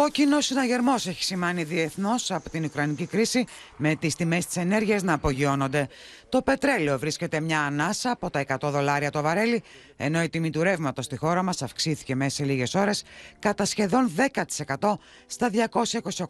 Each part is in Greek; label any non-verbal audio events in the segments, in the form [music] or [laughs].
Κόκκινο συναγερμός έχει σημάνει διεθνώς από την Ουκρανική κρίση, με τις τιμές της ενέργειας να απογειώνονται. Το πετρέλαιο βρίσκεται μια ανάσα από τα 100 δολάρια το βαρέλι, ενώ η τιμή του ρεύματος στη χώρα μας αυξήθηκε μέσα σε λίγες ώρες κατά σχεδόν 10% στα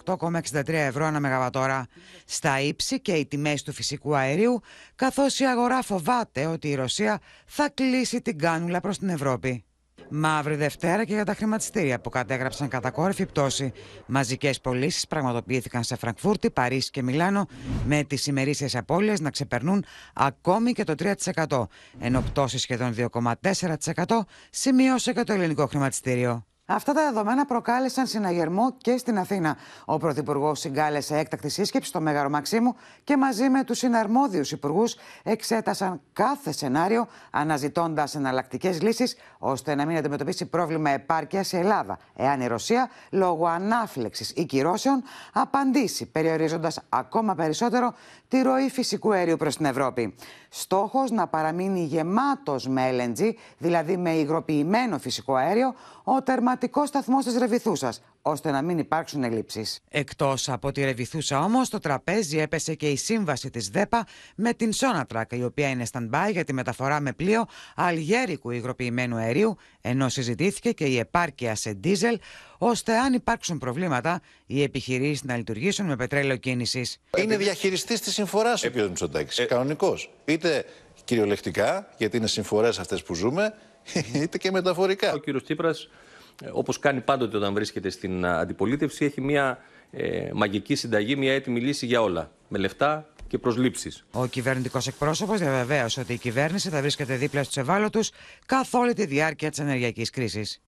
228,63 ευρώ ανά μεγαβατόρα. Στα ύψη και οι τιμές του φυσικού αερίου, καθώς η αγορά φοβάται ότι η Ρωσία θα κλείσει την κάνουλα προς την Ευρώπη. Μαύρη Δευτέρα και για τα χρηματιστήρια που κατέγραψαν κατακόρυφη πτώση. Μαζικές πωλήσεις πραγματοποιήθηκαν σε Φραγκφούρτη, Παρίσι και Μιλάνο, με τις ημερήσιες απώλειες να ξεπερνούν ακόμη και το 3%. Ενώ πτώση σχεδόν 2,4% σημείωσε και το ελληνικό χρηματιστήριο. Αυτά τα δεδομένα προκάλεσαν συναγερμό και στην Αθήνα. Ο Πρωθυπουργός συγκάλεσε έκτακτη σύσκεψη στο Μέγαρο Μαξίμου και μαζί με τους συναρμόδιους υπουργούς εξέτασαν κάθε σενάριο, αναζητώντας εναλλακτικές λύσεις ώστε να μην αντιμετωπίσει πρόβλημα επάρκεια η Ελλάδα, εάν η Ρωσία, λόγω ανάφλεξης ή κυρώσεων, απαντήσει, περιορίζοντας ακόμα περισσότερο τη ροή φυσικού αερίου προς την Ευρώπη. Στόχος να παραμείνει γεμάτος με LNG, δηλαδή με υγροποιημένο φυσικό αέριο, ο τερμα σταθμό τη Ρεβιθούσας, ώστε να μην υπάρξουν ελλείψεις. Εκτός από τη Ρεβιθούσα όμως, το τραπέζι έπεσε και η σύμβαση της ΔΕΠΑ με την Σόνατρακ, η οποία είναι stand-by για τη μεταφορά με πλοίο αλγέρικου υγροποιημένου αερίου, ενώ συζητήθηκε και η επάρκεια σε ντίζελ, ώστε αν υπάρξουν προβλήματα, οι επιχειρήσεις να λειτουργήσουν με πετρέλαιο κίνησης. Είναι διαχειριστής της συμφοράς ε, ο κ. Μητσοτάκη. Ε, Κανονικός. Είτε κυριολεκτικά, γιατί είναι συμφορές αυτές που ζούμε, [laughs] είτε και μεταφορικά. Ο κ. Ε, όπως κάνει πάντοτε όταν βρίσκεται στην αντιπολίτευση, έχει μια ε, μαγική συνταγή, μια έτοιμη λύση για όλα. Με λεφτά και προσλήψεις. Ο κυβερνητικός εκπρόσωπος διαβεβαίωσε ότι η κυβέρνηση θα βρίσκεται δίπλα στους ευάλωτους καθ' όλη τη διάρκεια της ενεργειακής κρίσης.